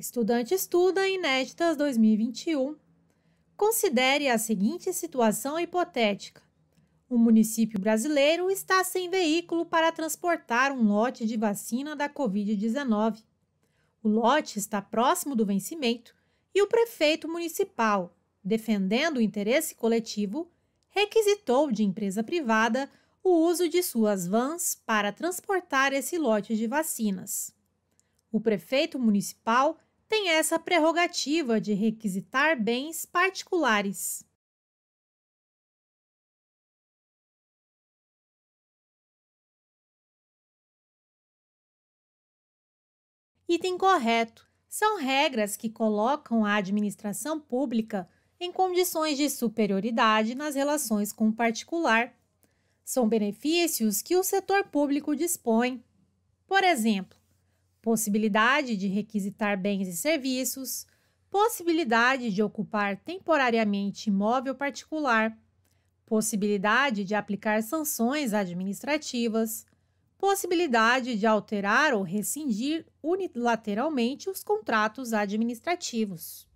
Estudante estuda Inéditas 2021. Considere a seguinte situação hipotética: um município brasileiro está sem veículo para transportar um lote de vacina da Covid-19. O lote está próximo do vencimento e o prefeito municipal, defendendo o interesse coletivo, requisitou de empresa privada o uso de suas vans para transportar esse lote de vacinas. O prefeito municipal tem essa prerrogativa de requisitar bens particulares. Item correto. São regras que colocam a administração pública em condições de superioridade nas relações com o particular. São benefícios que o setor público dispõe. Por exemplo, possibilidade de requisitar bens e serviços, possibilidade de ocupar temporariamente imóvel particular, possibilidade de aplicar sanções administrativas, possibilidade de alterar ou rescindir unilateralmente os contratos administrativos.